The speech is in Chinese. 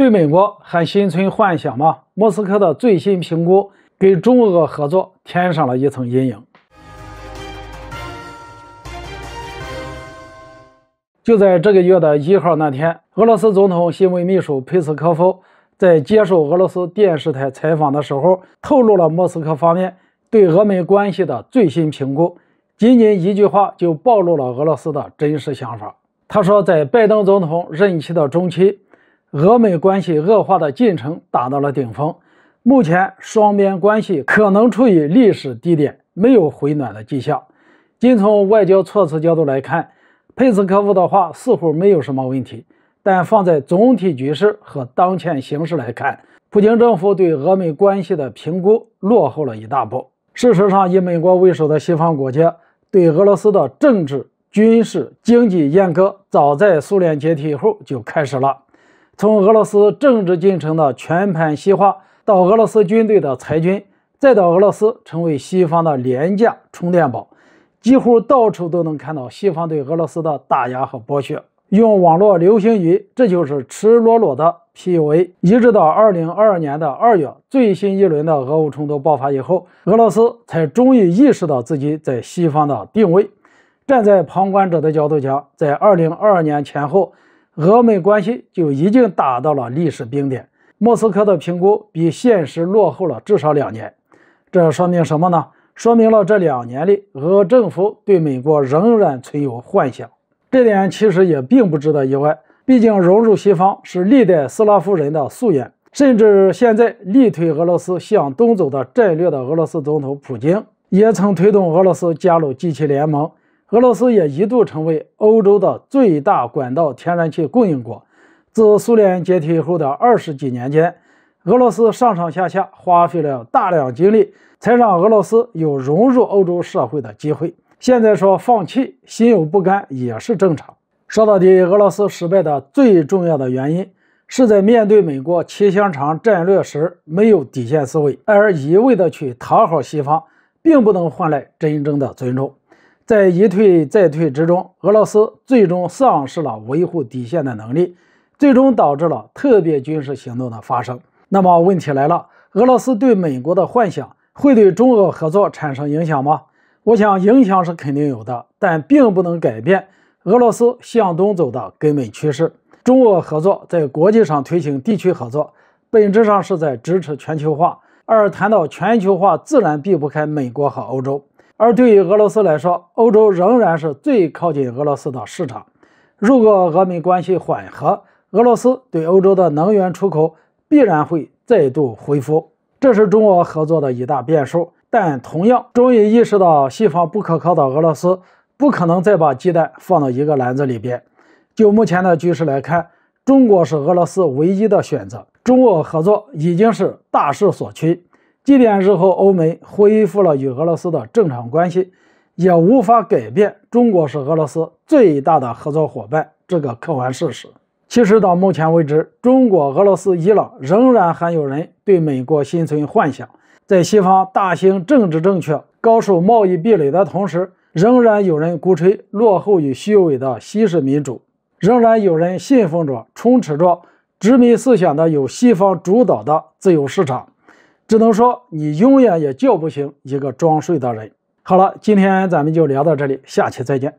对美国还心存幻想吗？莫斯科的最新评估给中俄合作添上了一层阴影。就在这个月的一号那天，俄罗斯总统新闻秘书佩斯科夫在接受俄罗斯电视台采访的时候，透露了莫斯科方面对俄美关系的最新评估。仅仅一句话就暴露了俄罗斯的真实想法。他说，在拜登总统任期的中期。俄美关系恶化的进程达到了顶峰，目前双边关系可能处于历史低点，没有回暖的迹象。仅从外交措辞角度来看，佩斯科夫的话似乎没有什么问题，但放在总体局势和当前形势来看，普京政府对俄美关系的评估落后了一大步。事实上，以美国为首的西方国家对俄罗斯的政治、军事、经济阉割，早在苏联解体以后就开始了。从俄罗斯政治进程的全盘西化，到俄罗斯军队的裁军，再到俄罗斯成为西方的廉价充电宝，几乎到处都能看到西方对俄罗斯的打压和剥削。用网络流行语，这就是赤裸裸的 PUA。一直到二零二二年的二月，最新一轮的俄乌冲突爆发以后，俄罗斯才终于意识到自己在西方的定位。站在旁观者的角度讲，在二零二二年前后。俄美关系就已经达到了历史冰点，莫斯科的评估比现实落后了至少两年，这说明什么呢？说明了这两年里，俄政府对美国仍然存有幻想。这点其实也并不值得意外，毕竟融入西方是历代斯拉夫人的夙愿，甚至现在力推俄罗斯向东走的战略的俄罗斯总统普京，也曾推动俄罗斯加入集体联盟。俄罗斯也一度成为欧洲的最大管道天然气供应国。自苏联解体以后的二十几年间，俄罗斯上上下下花费了大量精力，才让俄罗斯有融入欧洲社会的机会。现在说放弃，心有不甘也是正常。说到底，俄罗斯失败的最重要的原因，是在面对美国切香肠战略时没有底线思维，而一味的去讨好西方，并不能换来真正的尊重。在一退再退之中，俄罗斯最终丧失了维护底线的能力，最终导致了特别军事行动的发生。那么问题来了，俄罗斯对美国的幻想会对中俄合作产生影响吗？我想影响是肯定有的，但并不能改变俄罗斯向东走的根本趋势。中俄合作在国际上推行地区合作，本质上是在支持全球化。而谈到全球化，自然避不开美国和欧洲。而对于俄罗斯来说，欧洲仍然是最靠近俄罗斯的市场。如果俄美关系缓和，俄罗斯对欧洲的能源出口必然会再度恢复。这是中俄合作的一大变数。但同样，终于意识到西方不可靠的俄罗斯，不可能再把鸡蛋放到一个篮子里边。就目前的局势来看，中国是俄罗斯唯一的选择。中俄合作已经是大势所趋。即便日后欧美恢复了与俄罗斯的正常关系，也无法改变中国是俄罗斯最大的合作伙伴这个客观事实。其实到目前为止，中国、俄罗斯、伊朗仍然还有人对美国心存幻想。在西方大兴政治正确、高受贸易壁垒的同时，仍然有人鼓吹落后与虚伪的西式民主，仍然有人信奉着充斥着殖民思想的由西方主导的自由市场。只能说你永远也叫不醒一个装睡的人。好了，今天咱们就聊到这里，下期再见。